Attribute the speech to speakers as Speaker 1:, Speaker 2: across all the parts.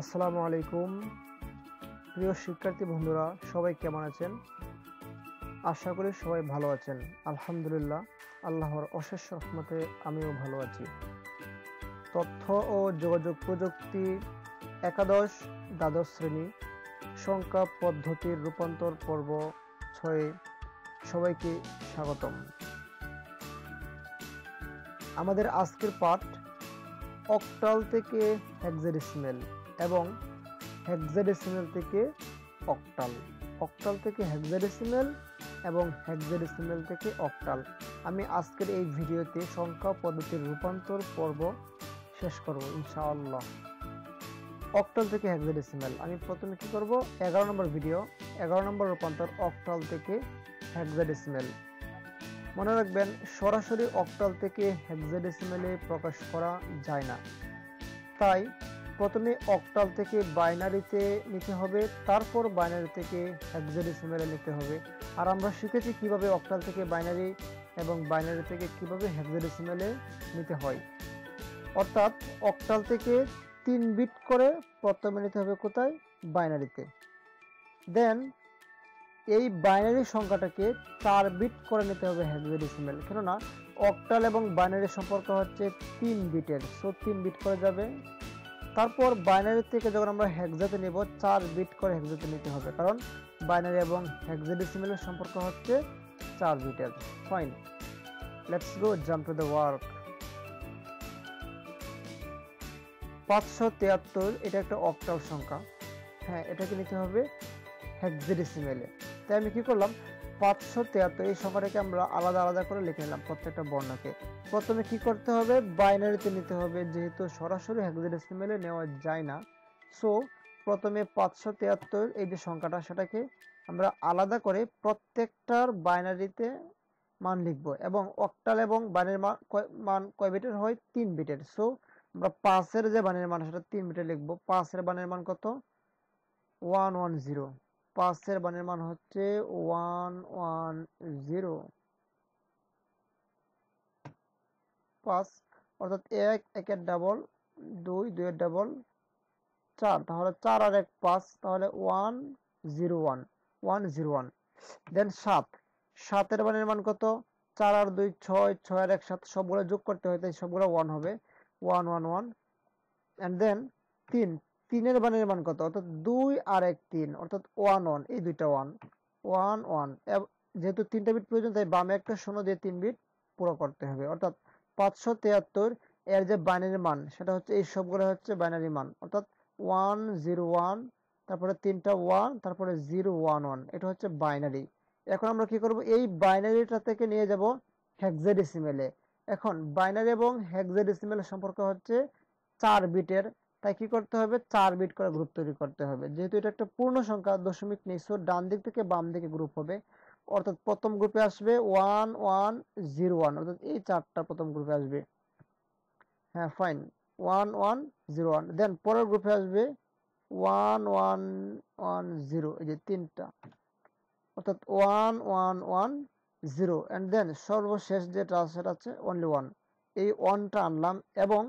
Speaker 1: আসসালামু আলাইকুম প্রিয় শিক্ষার্থী বন্ধুরা সবাই কেমন আছেন আশা করি সবাই ভালো আছেন আলহামদুলিল্লাহ আল্লাহর অশেষ রহমতে আমিও ভালো আছি তথ্য ও যোগাযোগ প্রযুক্তি একাদশ দ্বাদশ শ্রেণী সংখ্যা পদ্ধতির রূপান্তর পর্ব ছয়ে সবাইকে স্বাগতম আমাদের আজকের পাঠ অক্টাল থেকে হেক্সাডেসিমেল এবং হেক্সাডেসিমেল থেকে অক্টাল অক্টাল থেকে হেক্সাডেসিমেল এবং হেক্সাডেসিমেল থেকে অক্টাল আমি আজকের এই ভিডিওতে সংখ্যা পদ্ধতির রূপান্তর পর্ব শেষ করব ইনশাআল্লাহ অক্টাল থেকে হেক্সাডেসিমেল আমি প্রথমে কী করব এগারো নম্বর ভিডিও এগারো নম্বর রূপান্তর অক্টাল থেকে হেক্সাডেসিমেল মনে রাখবেন সরাসরি অক্টাল থেকে হেক্সাডেসিমেলে প্রকাশ করা যায় না তাই প্রথমে অক্টাল থেকে বাইনারিতে নিতে হবে তারপর বাইনারি থেকে হেক্সাডেসিমেলে নিতে হবে আর আমরা শিখেছি কিভাবে অক্টাল থেকে বাইনারি এবং বাইনারি থেকে কিভাবে হেক্সাডেসিমেলে নিতে হয় অর্থাৎ অক্টাল থেকে তিন বিট করে প্রথমে নিতে হবে কোথায় বাইনারিতে দেন এই বাইনারি সংখ্যাটাকে চার বিট করে নিতে হবে হেক্সাডেসিমেল কেননা অক্টাল এবং বাইনারি সম্পর্ক হচ্ছে তিন বিটের সো তিন বিট করে যাবে তারপর বাইনারি থেকে যখন আমরা হ্যাকজাতে নেব চার বিট করে হ্যাকজাতে নিতে হবে কারণ বাইনারি এবং হ্যাকজাডিসিমেলের সম্পর্ক হচ্ছে চার বিটের fine let's go jump to the work পাঁচশো তিয়াত্তর এটা একটা অক্টাল সংখ্যা হ্যাঁ এটাকে নিতে হবে হ্যাকজেডিসিমেলে তাই আমি কী করলাম পাঁচশো তিয়াত্তর এই সংখ্যাটাকে আমরা আলাদা আলাদা করে লিখে নিলাম প্রত্যেকটা বর্ণকে প্রথমে কি করতে হবে বাইনারিতে নিতে হবে যেহেতু সরাসরি হেক্সাডেসিমেলে নেওয়া যায় না সো প্রথমে পাঁচশো তিয়াত্তর এই যে সংখ্যাটা সেটাকে আমরা আলাদা করে প্রত্যেকটার বাইনারিতে মান লিখব এবং অক্টাল এবং বানের মান কয় বিটের হয় তিন বিটের সো আমরা পাঁচের যে বানের মান সেটা তিন বিটে লিখবো পাঁচের বানের মান কত ওয়ান ওয়ান জিরো পাঁচের বানের মান হচ্ছে ওয়ান ওয়ান জিরো পাঁচ অর্থাৎ এক একের ডাবল দুই দুইয়ের ডাবল চার তাহলে চার আর এক পাঁচ তাহলে one zero one one zero one then সাত সাতের বানের মান কত চার আর দুই ছয় ছয় আর এক সাত সবগুলো যোগ করতে হয় তাই সবগুলো ওয়ান হবে one one one and then তিন তিনের মানের মান কত অর্থাৎ দুই আর এক তিন অর্থাৎ ওয়ান ওয়ান এই দুইটা ওয়ান ওয়ান ওয়ান যেহেতু তিনটা বিট প্রয়োজন তাই বামে একটা শূন্য দিয়ে তিন বিট পুরো করতে হবে অর্থাৎ পাঁচশো তিয়াত্তর এর যে বাইনারি মান সেটা হচ্ছে এই সবগুলো হচ্ছে বাইনারি মান অর্থাৎ ওয়ান জিরো ওয়ান তারপরে তিনটা ওয়ান তারপরে জিরো ওয়ান ওয়ান এটা হচ্ছে বাইনারি এখন আমরা কি করব এই বাইনারিটা থেকে নিয়ে যাব হ্যাকজেডিসিমেলে এখন বাইনারি এবং হ্যাকজেডিসিমেলের সম্পর্ক হচ্ছে চার বিটের তাই কি করতে হবে চার বিট করে গ্রুপ তৈরি করতে হবে যেহেতু এটা একটা পূর্ণ সংখ্যা দশমিক নেই সো ডান দিক থেকে বাম দিকে গ্রুপ হবে অর্থাৎ প্রথম গ্রুপে আসবে ওয়ান ওয়ান জিরো ওয়ান অর্থাৎ এই চারটা প্রথম গ্রুপে আসবে হ্যাঁ fine one one zero one then পরের গ্রুপে আসবে ওয়ান ওয়ান ওয়ান জিরো এই যে তিনটা অর্থাৎ one one one zero and then সর্বশেষ যেটা সেটা হচ্ছে অনলি ওয়ান এই ওয়ানটা আনলাম এবং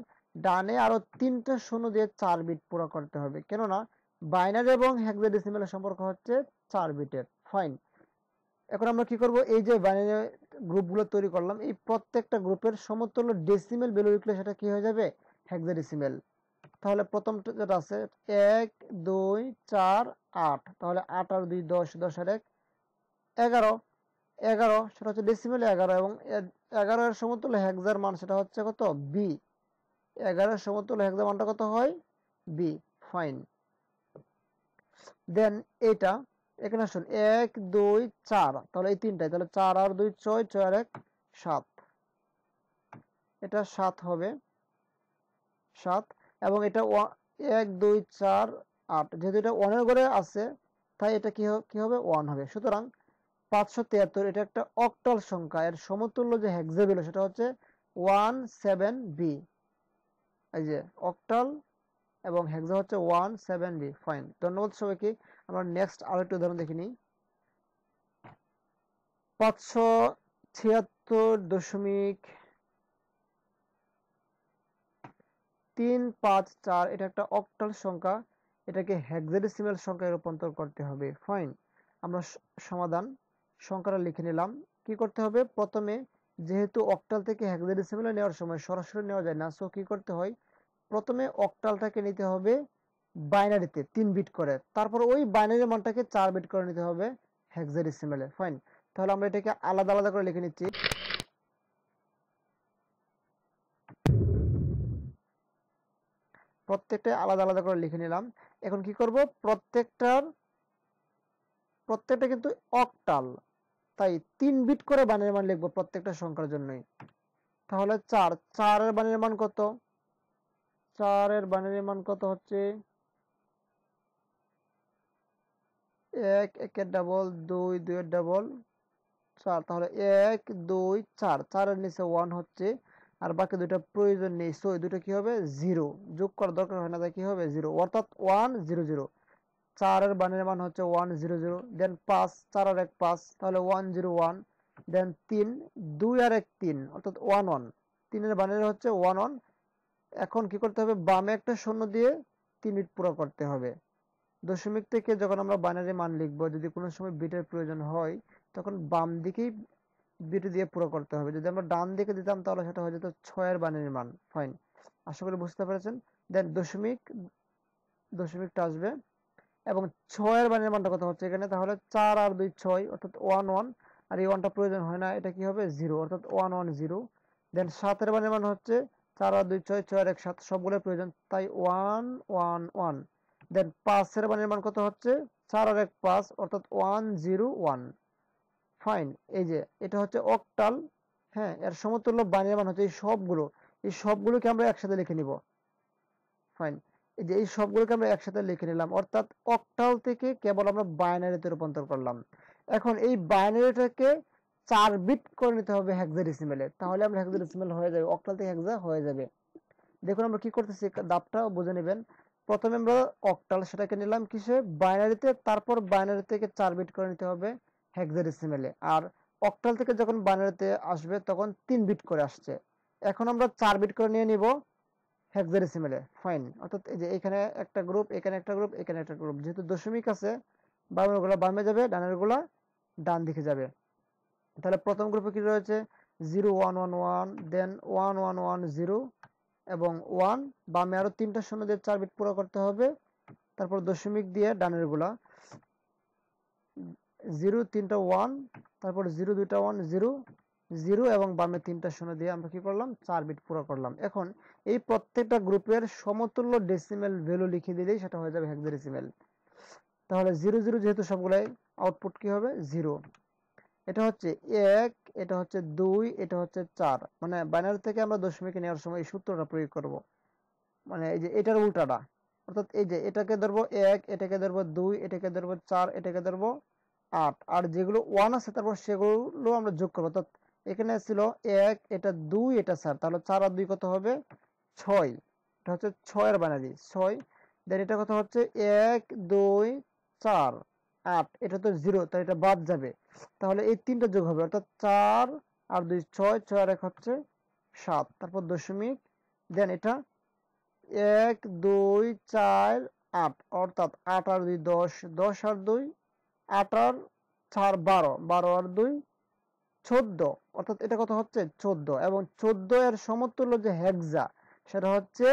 Speaker 1: ডানে আরও তিনটা শূন্য দিয়ে চার বিট পুরো করতে হবে কেননা বাইনারি এবং হ্যাকজাডেসিমেলের সম্পর্ক হচ্ছে চার বিটের ফাইন এখন আমরা কি করব এই যে বাইনারি গ্রুপগুলো তৈরি করলাম এই প্রত্যেকটা গ্রুপের সমতুল্য ডেসিমেল ভ্যালু লিখলে সেটা কি হয়ে যাবে হ্যাকজাডেসিমেল তাহলে প্রথমটা যেটা আছে এক দুই চার আট তাহলে আট আর দুই দশ দশ আর এক এগারো এগারো সেটা হচ্ছে ডেসিমেল এগারো এবং এগারো এর সমতুল্য হ্যাকজার মান সেটা হচ্ছে কত বি এগারো সমতুল্য হেক্সামানটা কত হয় বি ফাইন দেন এটা এখানে আসুন এক দুই চার তাহলে এই তিনটাই তাহলে চার আর দুই ছয় ছয় আর এক সাত এটা সাত হবে সাত এবং এটা এক দুই চার আট যেহেতু এটা ওয়ানের ঘরে আছে তাই এটা কি হবে ওয়ান হবে সুতরাং পাঁচশো তিয়াত্তর এটা একটা অক্টাল সংখ্যা এর সমতুল্য যে হেক্সাবিল সেটা হচ্ছে ওয়ান সেভেন বি এই যে অক্টাল এবং হেক্সা হচ্ছে ওয়ান সেভেন বি ফাইন ধন্যবাদ সবাইকে আমরা নেক্সট আরো একটু উদাহরণ দেখে দেখিনি পাঁচশো ছিয়াত্তর দশমিক তিন পাঁচ চার এটা একটা অক্টাল সংখ্যা এটাকে হেক্সাডেসিমাল সংখ্যায় রূপান্তর করতে হবে ফাইন আমরা সমাধান সংখ্যাটা লিখে নিলাম কি করতে হবে প্রথমে যেহেতু অক্টাল থেকে হেক্সাডেসিমেলে নেওয়ার সময় সরাসরি নেওয়া যায় না সো কী করতে হয় প্রথমে অক্টালটাকে নিতে হবে বাইনারিতে তিন বিট করে তারপর ওই বাইনারি মানটাকে চার বিট করে নিতে হবে হেক্সাডেসিমেলে ফাইন তাহলে আমরা এটাকে আলাদা আলাদা করে লিখে নিচ্ছি প্রত্যেকটা আলাদা আলাদা করে লিখে নিলাম এখন কি করব প্রত্যেকটার প্রত্যেকটা কিন্তু অক্টাল তাই তিন বিট করে বানের মান লিখবো প্রত্যেকটা সংখ্যার জন্যই তাহলে চার চারের বানের মান কত চারের বানের মান কত হচ্ছে এক একের ডাবল দুই দুইয়ের ডাবল চার তাহলে এক দুই চার চারের নিচে ওয়ান হচ্ছে আর বাকি দুইটা প্রয়োজন নেই সো দুটো কি হবে জিরো যোগ করার দরকার হয় না তাই কি হবে জিরো অর্থাৎ ওয়ান জিরো জিরো চারের বানের মান হচ্ছে ওয়ান জিরো জিরো দেন পাঁচ চার আর এক পাঁচ তাহলে ওয়ান জিরো ওয়ান দেন তিন দুই আর এক তিন অর্থাৎ ওয়ান ওয়ান তিনের বানের হচ্ছে ওয়ান ওয়ান এখন কি করতে হবে বামে একটা শূন্য দিয়ে তিন ইট পুরো করতে হবে দশমিক থেকে যখন আমরা বাইনারি মান লিখবো যদি কোনো সময় বিটের প্রয়োজন হয় তখন বাম দিকেই বিট দিয়ে পুরো করতে হবে যদি আমরা ডান দিকে দিতাম তাহলে সেটা হয়ে যেত ছয়ের বাইনারি মান ফাইন আশা করি বুঝতে পেরেছেন দেন দশমিক দশমিকটা আসবে এবং ছয়ের বাইনের মানটা কত হচ্ছে এখানে তাহলে চার আর দুই ছয় অর্থাৎ ওয়ান ওয়ান আর এই ওয়ানটা প্রয়োজন হয় না এটা কি হবে জিরো অর্থাৎ ওয়ান ওয়ান জিরো দেন সাতের বাইনের মান হচ্ছে চার আর দুই ছয় ছয় আর এক সাত সবগুলোই প্রয়োজন তাই ওয়ান ওয়ান ওয়ান দেন পাঁচের বানের মান কত হচ্ছে চার আর এক পাঁচ অর্থাৎ ওয়ান জিরো ওয়ান ফাইন এই যে এটা হচ্ছে অকটাল হ্যাঁ এর সমতুল্য বানের মান হচ্ছে এই সবগুলো এই সবগুলোকে আমরা একসাথে লিখে নিব ফাইন যে এই সবগুলোকে আমরা একসাথে লিখে নিলাম অর্থাৎ অক্টাল থেকে কেবল আমরা বাইনারিতে রূপান্তর করলাম এখন এই বাইনারিটাকে চার বিট করে নিতে হবে হেক্সাডেসিমেলে তাহলে আমরা হেক্সাডেসিমেল হয়ে যাবে অক্টাল থেকে হেক্সা হয়ে যাবে দেখুন আমরা কি করতেছি দাপটা বুঝে নেবেন প্রথমে আমরা অক্টাল সেটাকে নিলাম কিসে বাইনারিতে তারপর বাইনারি থেকে চার বিট করে নিতে হবে হেক্সাডেসিমেলে আর অক্টাল থেকে যখন বাইনারিতে আসবে তখন তিন বিট করে আসছে এখন আমরা চার বিট করে নিয়ে নিব হেক্সাডেসিমেলে ফাইন অর্থাৎ এই যে এখানে একটা গ্রুপ এখানে একটা গ্রুপ এখানে একটা গ্রুপ যেহেতু দশমিক আছে বামেরগুলো বামে যাবে ডানেরগুলো ডান দিকে যাবে তাহলে প্রথম গ্রুপে কি রয়েছে zero one one one then one one one zero এবং ওয়ান বামে আরও তিনটা শূন্য দিয়ে চার বিট পুরো করতে হবে তারপর দশমিক দিয়ে ডানেরগুলা জিরো তিনটা ওয়ান তারপর জিরো দুইটা ওয়ান জিরো জিরো এবং বামে তিনটা শূন্য দিয়ে আমরা কি করলাম চার বিট পুরো করলাম এখন এই প্রত্যেকটা গ্রুপের সমতুল্য ডেসিমেল ভ্যালু লিখে দিলেই সেটা হয়ে যাবে হেক্সাডেসিমেল তাহলে জিরো জিরো যেহেতু সবগুলাই আউটপুট কি হবে জিরো এটা হচ্ছে এক এটা হচ্ছে দুই এটা হচ্ছে চার মানে বাইনারি থেকে আমরা দশমিক নেওয়ার সময় এই সূত্রটা প্রয়োগ করব মানে এই যে এটার উল্টাটা অর্থাৎ এই যে এটাকে ধরবো এক এটাকে ধরবো দুই এটাকে ধরবো চার এটাকে ধরবো আট আর যেগুলো ওয়ান আছে তারপর সেগুলো আমরা যোগ করবো অর্থাৎ এখানে ছিল এক এটা দুই এটা চার তাহলে চার আর দুই কত হবে ছয় এটা হচ্ছে ছয়ের বানারি ছয় দেন এটা কত হচ্ছে এক দুই চার আট এটা তো জিরো তাই এটা বাদ যাবে তাহলে এই তিনটা যোগ হবে অর্থাৎ চার আর দুই ছয় ছয় আর এক হচ্ছে সাত তারপর দশমিক দেন এটা এক দুই চার আট অর্থাৎ আট আর দুই দশ দশ আর দুই আট আর চার বারো বারো আর দুই চোদ্দ অর্থাৎ এটা কত হচ্ছে চোদ্দ এবং চোদ্দ এর সমতুল্য যে হেক্সা সেটা হচ্ছে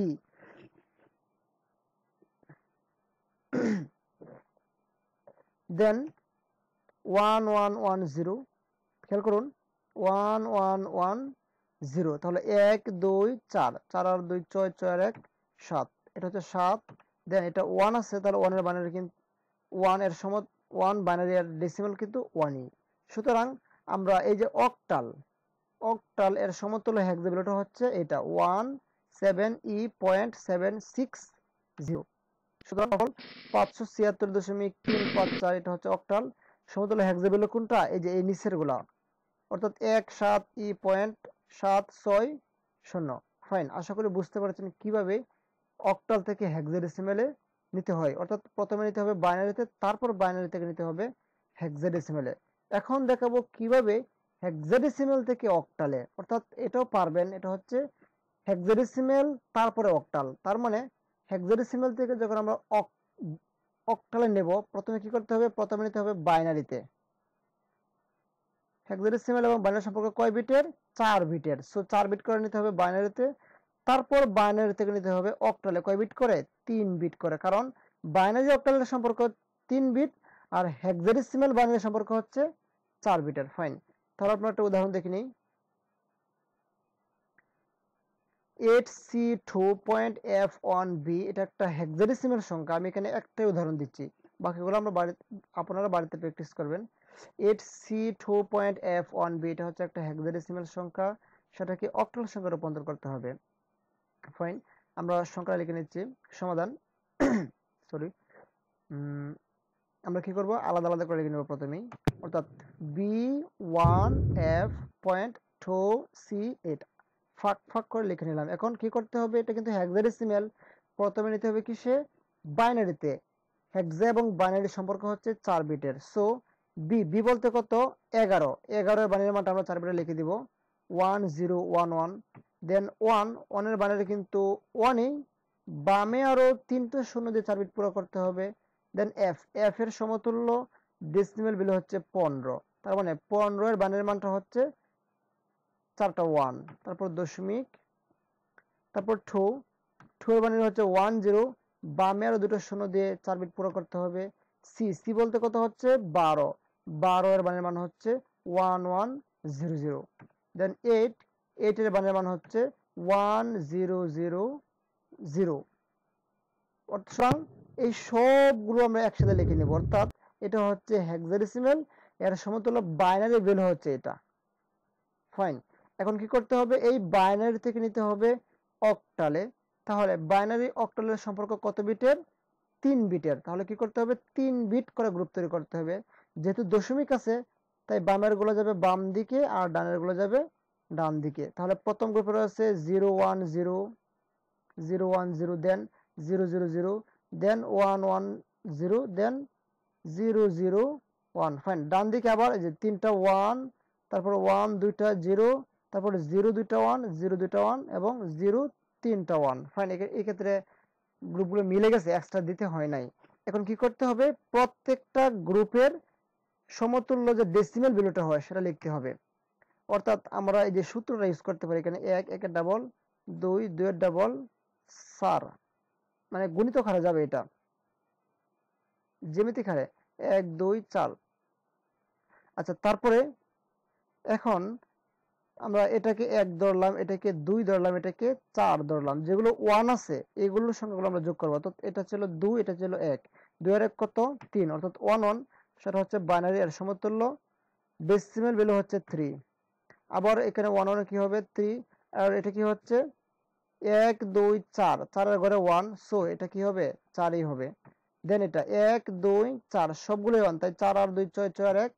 Speaker 1: E then one one one zero খেয়াল করুন ওয়ান ওয়ান ওয়ান জিরো তাহলে এক দুই চার চার আর দুই ছয় ছয় আর এক সাত এটা হচ্ছে সাত দেন এটা ওয়ান আছে তাহলে ওয়ানের বাইনারি কিন্তু ওয়ান এর সম ওয়ান বাইনারি আর ডেসিমাল কিন্তু ওয়ানই সুতরাং আমরা এই যে অকটাল অকটাল এর সমতুল্য হ্যাক্সাবিলোটা হচ্ছে এটা one seven E point seven six zero সুতরাং পাঁচশো ছিয়াত্তর দশমিক তিন পাঁচ চার এটা হচ্ছে অকটাল সমতুল্য হ্যাক্সাবিলো কোনটা এই যে এই নিচের গুলা অর্থাৎ এক সাত ই e পয়েন্ট সাত ছয় শূন্য ফাইন আশা করি বুঝতে পারছেন কিভাবে অকটাল থেকে এ নিতে হয় অর্থাৎ প্রথমে নিতে হবে বাইনারিতে তারপর বাইনারি থেকে নিতে হবে এ এখন দেখাবো কিভাবে হেক্সাডেসিমেল থেকে অকটালে অর্থাৎ এটাও পারবেন এটা হচ্ছে হেক্সাডেসিমেল তারপরে অকটাল তার মানে হেক্সাডেসিমেল থেকে যখন আমরা অক্টালে নেব প্রথমে কি করতে হবে প্রথমে নিতে হবে বাইনারিতে হেক্সাডেসিমেল এবং বাইনারি সম্পর্কে কয় বিটের চার বিটের সো চার বিট করে নিতে হবে বাইনারিতে তারপর বাইনারি থেকে নিতে হবে অকটালে কয় বিট করে তিন বিট করে কারণ বাইনারি অক্টালের সম্পর্ক তিন বিট আর হেক্সাডেসিমেল বাইনারি সম্পর্ক হচ্ছে চার মিটার ফাইন তাহলে আপনার একটা উদাহরণ দেখে নিই eight C two point F one B এটা একটা হেক্সাডেসিমের সংখ্যা আমি এখানে একটাই উদাহরণ দিচ্ছি বাকিগুলো আমরা বাড়ি আপনারা বাড়িতে প্র্যাকটিস করবেন eight C two point F one B এটা হচ্ছে একটা হেক্সাডেসিমের সংখ্যা সেটাকে অক্টাল সংখ্যা রূপান্তর করতে হবে ফাইন আমরা সংখ্যা লিখে নিচ্ছি সমাধান সরি আমরা কি করব আলাদা আলাদা করে লিখে নেব প্রথমেই অর্থাৎ B one F point two C eight ফাঁক ফাঁক করে লিখে নিলাম এখন কি করতে হবে এটা কিন্তু হ্যাক্সাডেসিমেল প্রথমে নিতে হবে কিসে বাইনারিতে হেক্সা এবং বাইনারি সম্পর্ক হচ্ছে চার বিটের সো বি বি বলতে কত এগারো এগারোর বাইনারি মানটা আমরা চার বিটে লিখে দিব one zero one one then one ওয়ানের বাইনারি কিন্তু ওয়ানই বামে আরও তিনটে শূন্য দিয়ে চার বিট পুরো করতে হবে দেন এফ এফ এর সমতুল্য ডেসিমেল ভ্যালু হচ্ছে পনেরো তার মানে পনেরো এর বানের মানটা হচ্ছে চারটা ওয়ান তারপর দশমিক তারপর ঠু এর বানের হচ্ছে ওয়ান জিরো বামে আরও দুটো শূন্য দিয়ে চার বিট পুরো করতে হবে সি সি বলতে কত হচ্ছে বারো বারো এর বানের মান হচ্ছে one one zero zero then eight এইটের বানের মান হচ্ছে ওয়ান জিরো জিরো জিরো সুতরাং এই সবগুলো আমরা একসাথে লিখে নেব অর্থাৎ এটা হচ্ছে হেক্সাডেসিমেল এর সমতুল্য বাইনারি ভ্যালু হচ্ছে এটা ফাইন এখন কি করতে হবে এই বাইনারি থেকে নিতে হবে অক্টালে তাহলে বাইনারি অক্টালের সম্পর্ক কত বিটের তিন বিটের তাহলে কি করতে হবে তিন বিট করে গ্রুপ তৈরি করতে হবে যেহেতু দশমিক আছে তাই বামের গুলো যাবে বাম দিকে আর ডানের গুলো যাবে ডান দিকে তাহলে প্রথম গ্রুপে রয়েছে zero one zero zero one zero then zero zero zero then one one zero then zero zero one fine ডান দিকে আবার এই যে তিনটা ওয়ান তারপর ওয়ান দুইটা জিরো তারপর জিরো দুইটা ওয়ান জিরো দুইটা ওয়ান এবং জিরো তিনটা ওয়ান ফাইন এক্ষেত্রে গ্রুপগুলো মিলে গেছে এক্সট্রা দিতে হয় নাই এখন কি করতে হবে প্রত্যেকটা গ্রুপের সমতুল্য যে ডেসিমেল ভ্যালুটা হয় সেটা লিখতে হবে অর্থাৎ আমরা এই যে সূত্রটা ইউজ করতে পারি এখানে এক একের ডাবল দুই দুয়ের ডাবল সার মানে গণিত হারা যাবে এটা জ্যামিতিক হারে এক দুই চার আচ্ছা তারপরে এখন আমরা এটাকে এক ধরলাম এটাকে দুই ধরলাম এটাকে চার ধরলাম যেগুলো ওয়ান আছে এগুলোর সংখ্যাগুলো আমরা যোগ করবো অর্থাৎ এটা ছিল দুই এটা ছিল এক দুই আর এক কত তিন অর্থাৎ ওয়ান ওয়ান সেটা হচ্ছে বাইনারি আর সমতুল্য ডেসিমেল ভ্যালু হচ্ছে থ্রি আবার এখানে ওয়ান ওয়ানে কী হবে থ্রি আর এটা কি হচ্ছে এক দুই চার চারের ঘরে ওয়ান সো এটা কি হবে চারই হবে দেন এটা এক দুই চার সবগুলোই ওয়ান তাই চার আর দুই ছয় ছয় আর এক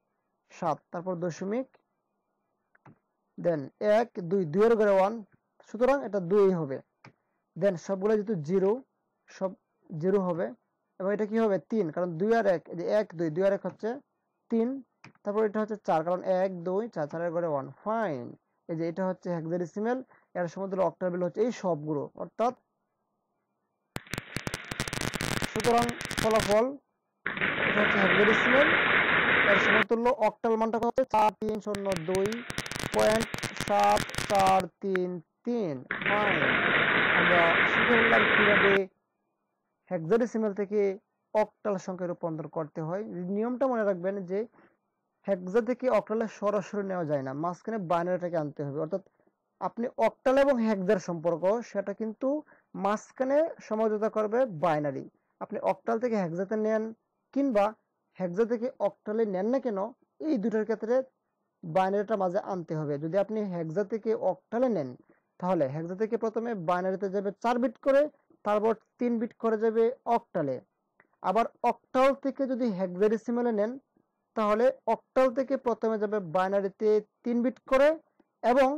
Speaker 1: সাত তারপর দশমিক দেন এক দুই দুইয়ের ঘরে ওয়ান সুতরাং এটা দুই হবে দেন সবগুলো যেহেতু জিরো সব জিরো হবে এবং এটা কি হবে তিন কারণ দুই আর এক এক দুই দুই আর এক হচ্ছে তিন তারপর এটা হচ্ছে চার কারণ এক দুই চার চারের ঘরে ওয়ান ফাইন এই যে এটা হচ্ছে হ্যাকজারিসিমেল এর সমুদ্র অক্টাবেল হচ্ছে এই সবগুলো অর্থাৎ সুতরাং ফলাফল হেক্সাডেসিমেল হ্যাঁ, এর সমতুল্য অক্টাল মানটা হবে চার তিন শূন্য দুই পয়েন্ট সাত চার তিন তিন আমরা শিখে নিলাম কিভাবে হ্যাকজারিসিমেল থেকে অক্টাল সংখ্যা রূপান্তর করতে হয় নিয়মটা মনে রাখবেন যে হ্যাকজা থেকে অক্টালে সরাসরি নেওয়া যায় না মাঝখানে বাইনারিটাকে আনতে হবে অর্থাৎ আপনি অক্টাল এবং হ্যাকজার সম্পর্ক সেটা কিন্তু মাঝখানে সমঝোতা করবে বাইনারি আপনি অক্টাল থেকে হ্যাকজাতে নেন কিংবা হ্যাকজা থেকে অক্টালে নেন না কেন এই দুটোর ক্ষেত্রে বাইনারিটা মাঝে আনতে হবে যদি আপনি হ্যাকজা থেকে অক্টালে নেন তাহলে হ্যাকজা থেকে প্রথমে বাইনারিতে যাবে চার বিট করে তারপর তিন বিট করে যাবে অক্টালে আবার অক্টাল থেকে যদি হ্যাকজাডেসিমেলে নেন তাহলে অক্টাল থেকে প্রথমে যাবে বাইনারিতে তিন বিট করে এবং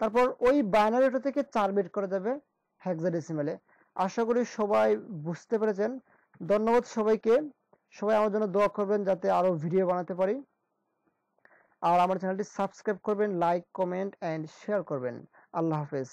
Speaker 1: তারপর ওই বাইনারিটা থেকে চার বিট করে যাবে হ্যাকজাডেসিমেলে আশা করি সবাই বুঝতে পেরেছেন ধন্যবাদ সবাইকে সবাই আমার জন্য দোয়া করবেন যাতে আরও ভিডিও বানাতে পারি আর আমার চ্যানেলটি সাবস্ক্রাইব করবেন লাইক কমেন্ট অ্যান্ড শেয়ার করবেন আল্লাহ হাফেজ